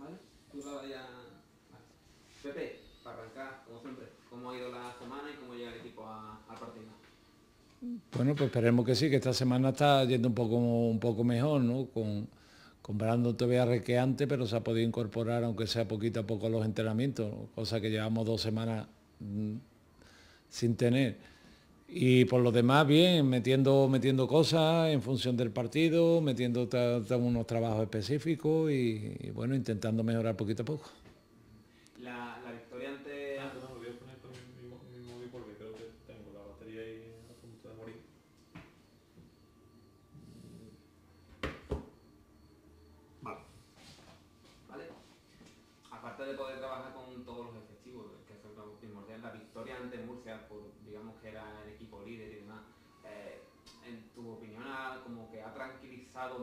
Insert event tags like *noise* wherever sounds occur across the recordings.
¿vale? Tú Pepe, para arrancar, como siempre, ¿cómo ha ido la semana y cómo llega el equipo al Bueno, pues esperemos que sí, que esta semana está yendo un poco, un poco mejor, ¿no? Con, comprando todavía requeante, pero se ha podido incorporar, aunque sea poquito a poco, los entrenamientos, cosa que llevamos dos semanas mm, sin tener. Y por lo demás, bien, metiendo, metiendo cosas en función del partido, metiendo unos trabajos específicos y, y bueno, intentando mejorar poquito a poco.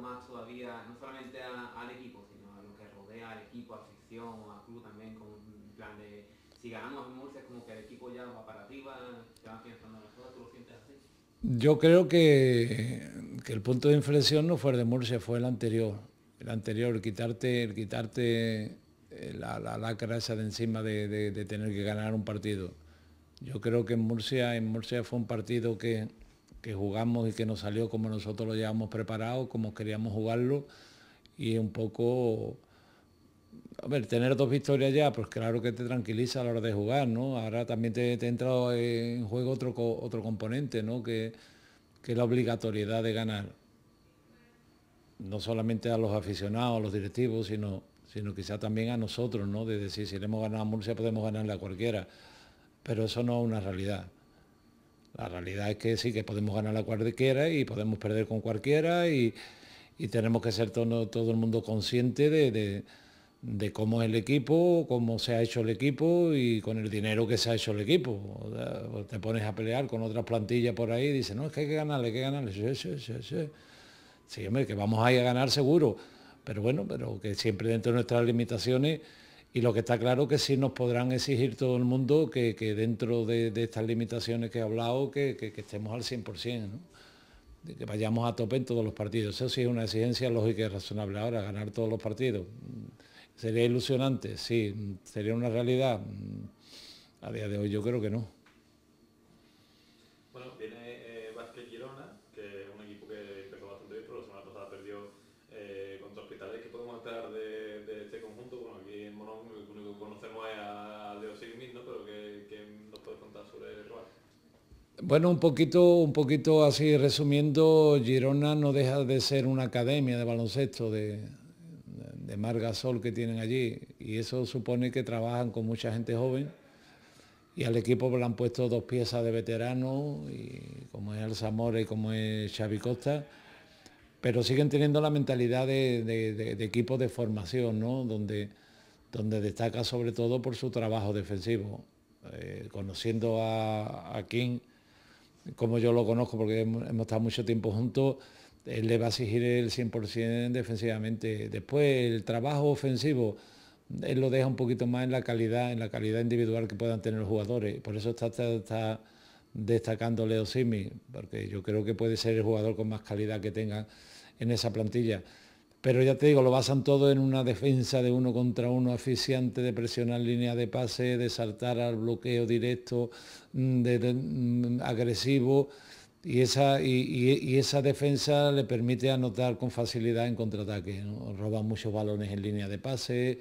más todavía, no solamente al equipo, sino a lo que rodea al equipo, a afición, al club también, con un plan de si ganamos en Murcia es como que el equipo ya va para arriba, se van pensando las cosas, Yo creo que, el punto de inflexión no fue el de Murcia, fue el anterior. El anterior, el quitarte, el quitarte eh, la, la lacra esa de encima de, de, de, tener que ganar un partido. Yo creo que en Murcia, en Murcia fue un partido que, que jugamos y que nos salió como nosotros lo llevamos preparado, como queríamos jugarlo y un poco... A ver, tener dos victorias ya, pues claro que te tranquiliza a la hora de jugar, ¿no? Ahora también te, te entra en juego otro, otro componente, ¿no? Que, que es la obligatoriedad de ganar. No solamente a los aficionados, a los directivos, sino, sino quizá también a nosotros, ¿no? De decir, si le hemos ganado a Murcia, podemos ganarle a cualquiera. Pero eso no es una realidad. La realidad es que sí, que podemos ganar a cualquiera y podemos perder con cualquiera y, tenemos que ser todo, el mundo consciente de, cómo es el equipo, cómo se ha hecho el equipo y con el dinero que se ha hecho el equipo. Pues te pones a pelear con otras plantillas por ahí y dices, no, es que hay que ganarle, hay que ganarle. Sí, sí, sí, sí. sí hombre, que vamos a ir a ganar seguro. Pero bueno, pero que siempre dentro de nuestras limitaciones y lo que está claro que sí nos podrán exigir todo el mundo que, dentro de, estas limitaciones que he hablado, que, estemos al 100%, de que vayamos a tope en todos los partidos. Eso sí es una exigencia lógica y razonable. Ahora, ganar todos los partidos mm, sería ilusionante, sí, mm, sería una realidad. Mm, a día de hoy yo creo que no. Bueno, un poquito, un poquito así resumiendo, Girona no deja de ser una academia de baloncesto de, de Margasol que tienen allí y eso supone que trabajan con mucha gente joven y al equipo le han puesto dos piezas de veterano y como es Alzamora y como es Xavi Costa, pero siguen teniendo la mentalidad de, equipo de, formación, donde, donde destaca sobre todo por su trabajo defensivo. Eh, conociendo a, a King, como yo lo conozco, porque hemos, estado mucho tiempo juntos, él le va a exigir el 100% defensivamente. Después, el trabajo ofensivo, él lo deja un poquito más en la calidad, en la calidad individual que puedan tener los jugadores. Por eso está, está destacando Leo Simi, porque yo creo que puede ser el jugador con más calidad que tenga en esa plantilla. Pero ya te digo, lo basan todo en una defensa de uno contra uno eficiente, de presionar línea de pase, de saltar al bloqueo directo, mm, de, mm, agresivo. Y esa, y, esa, defensa le permite anotar con facilidad en contraataque. Roban muchos balones en línea de pase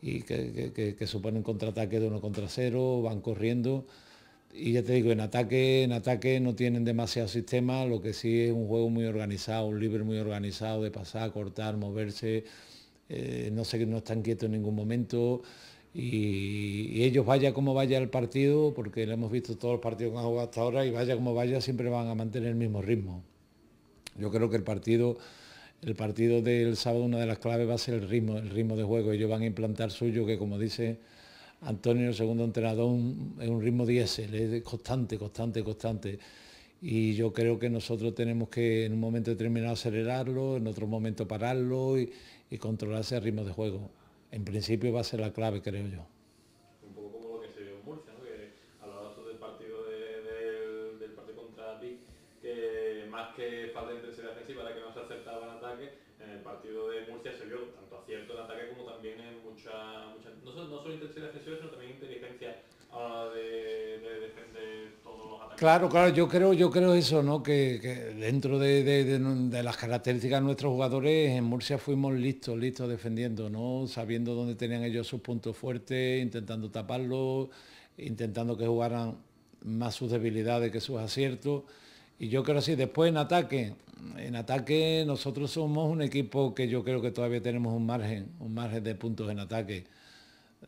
y que, que suponen contraataque de uno contra cero, van corriendo. Y ya te digo, en ataque, en ataque no tienen demasiado sistema, lo que sí es un juego muy organizado, un libre muy organizado de pasar, cortar, moverse, eh, no sé que no están quietos en ningún momento. Y, ellos vaya como vaya el partido, porque lo hemos visto todos los partidos que han jugado hasta ahora, y vaya como vaya siempre van a mantener el mismo ritmo. Yo creo que el partido, el partido del sábado, una de las claves va a ser el ritmo, el ritmo de juego. Ellos van a implantar suyo, que como dice Antonio, el segundo entrenador, es un ritmo diésel, es constante, constante, constante. Y yo creo que nosotros tenemos que en un momento determinado acelerarlo, en otro momento pararlo y, controlarse controlar ese ritmo de juego. En principio va a ser la clave, creo yo. Un poco como lo que se vio en Murcia, ¿no? a lo largo del partido, del partido contra más que para solo inteligencia sino también inteligencia ah, de, defender todos los ataques. Claro, claro, yo creo, yo creo eso, ¿no? Que, dentro de, las características de nuestros jugadores, en Murcia fuimos listos, listos defendiendo, ¿no? Sabiendo dónde tenían ellos sus puntos fuertes, intentando taparlos, intentando que jugaran más sus debilidades que sus aciertos. Y yo creo así, después en ataque, en ataque nosotros somos un equipo que yo creo que todavía tenemos un margen, un margen de puntos en ataque.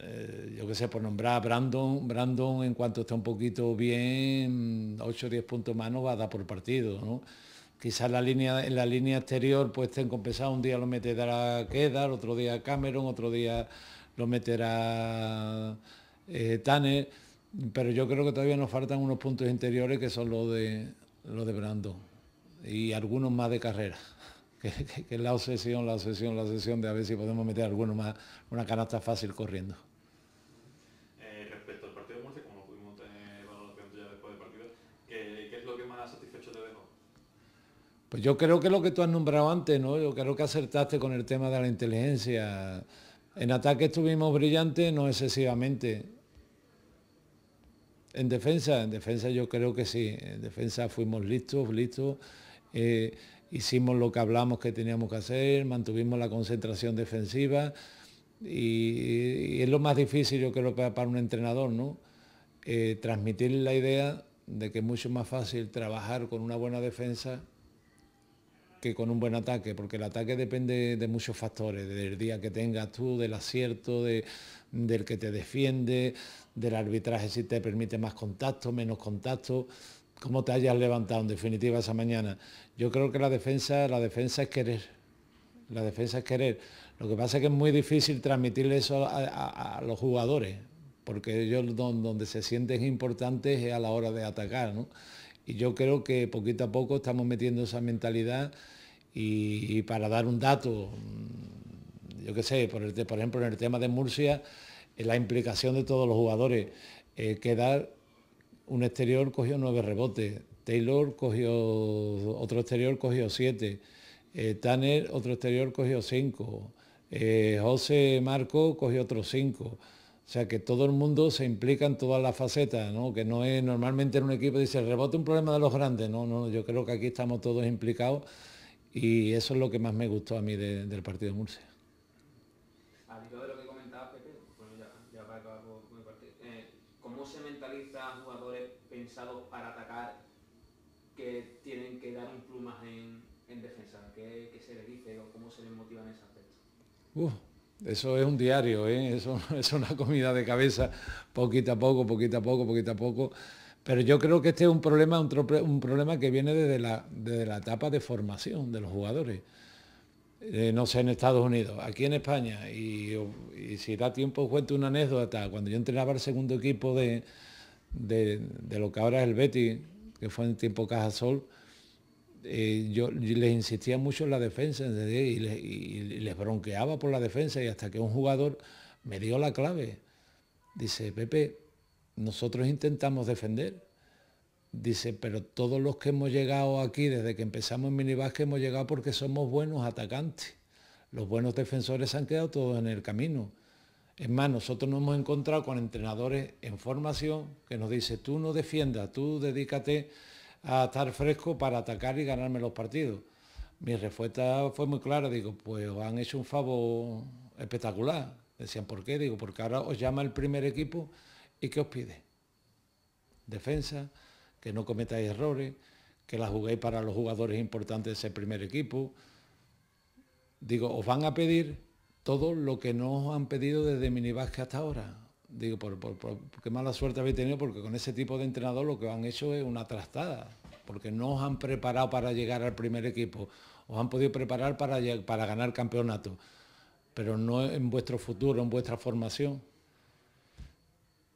Eh, yo qué sé, por nombrar a Brandon, Brandon en cuanto está un poquito bien, 8 o 10 puntos más no va a dar por partido, ¿no? Quizás la línea, en la línea exterior pues estén compensado un día lo meterá Kedar, otro día Cameron, otro día lo meterá eh, Tanner, pero yo creo que todavía nos faltan unos puntos interiores que son los de, los de Brandon y algunos más de carrera que, es la obsesión, la obsesión, la obsesión de a ver si podemos meter alguno más, una canasta fácil corriendo. Eh, respecto al partido Murcia, como pudimos tener después del partido, ¿qué, es lo que más satisfecho Pues yo creo que lo que tú has nombrado antes, ¿no? Yo creo que acertaste con el tema de la inteligencia. En ataque estuvimos brillantes, no excesivamente. En defensa, en defensa yo creo que sí. En defensa fuimos listos, listos. Eh, hicimos lo que hablamos que teníamos que hacer, mantuvimos la concentración defensiva y, es lo más difícil yo creo que para un entrenador, ¿no? Eh, transmitir la idea de que es mucho más fácil trabajar con una buena defensa que con un buen ataque, porque el ataque depende de muchos factores, del día que tengas tú, del acierto, de, del que te defiende, del arbitraje si te permite más contacto, menos contacto cómo te hayas levantado en definitiva esa mañana. Yo creo que la defensa, la defensa es querer. La defensa es querer. Lo que pasa es que es muy difícil transmitirle eso a, los jugadores, porque ellos donde se sienten importantes es a la hora de atacar. ¿no? Y yo creo que poquito a poco estamos metiendo esa mentalidad y, para dar un dato, yo qué sé, por, ejemplo en el tema de Murcia, eh, la implicación de todos los jugadores, eh, quedar un exterior cogió nueve rebotes, Taylor cogió otro exterior cogió siete, eh, Tanner otro exterior cogió cinco, eh, José Marco cogió otros cinco. O sea que todo el mundo se implica en todas las facetas, ¿no? Que no es normalmente en un equipo dice rebote un problema de los grandes, no, no, yo creo que aquí estamos todos implicados y eso es lo que más me gustó a mí del partido de Murcia. pensado pensados para atacar que tienen que dar un plumas en, defensa? que se les dice o cómo se les motiva en ese aspecto? eso es un diario, ¿eh? eso *laughs* es una comida de cabeza, poquito a poco, poquito a poco, poquito a poco. Pero yo creo que este es un problema, un, problema que viene desde la, desde la etapa de formación de los jugadores. Eh, no sé, en Estados Unidos, aquí en España, y, y si da tiempo cuento una anécdota, cuando yo entrenaba el segundo equipo de, de, lo que ahora es el Betty que fue en tiempo Cajasol, Sol eh, yo, les insistía mucho en la defensa y les, bronqueaba por la defensa y hasta que un jugador me dio la clave. Dice, Pepe, nosotros intentamos defender. Dice, pero todos los que hemos llegado aquí, desde que empezamos en que hemos llegado porque somos buenos atacantes. Los buenos defensores se han quedado todos en el camino. Es más, nosotros nos hemos encontrado con entrenadores en formación que nos dice, tú no defiendas, tú dedícate a estar fresco para atacar y ganarme los partidos. Mi respuesta fue muy clara, digo, pues han hecho un favor espectacular. Decían, ¿por qué? Digo, porque ahora os llama el primer equipo y ¿qué os pide? Defensa, que no cometáis errores, que la juguéis para los jugadores importantes de ese primer equipo. Digo, os van a pedir todo lo que nos han pedido desde minibasque hasta ahora. Digo, por, qué mala suerte habéis tenido, porque con ese tipo de entrenador lo que han hecho es una trastada, porque no os han preparado para llegar al primer equipo, os han podido preparar para, para ganar campeonato, pero no en vuestro futuro, en vuestra formación.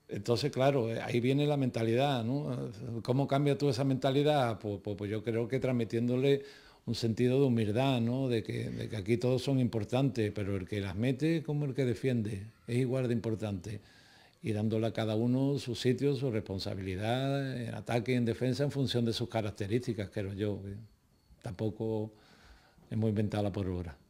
Entonces, claro, eh, ahí viene la mentalidad, ¿no? ¿Cómo cambia tú esa mentalidad? Pues, pues, pues yo creo que transmitiéndole un sentido de humildad, ¿no? de, que, aquí todos son importantes, pero el que las mete como el que defiende es igual de importante. Y dándole a cada uno su sitio, su responsabilidad, en ataque y en defensa en función de sus características, creo yo. Tampoco hemos inventado la pólvora.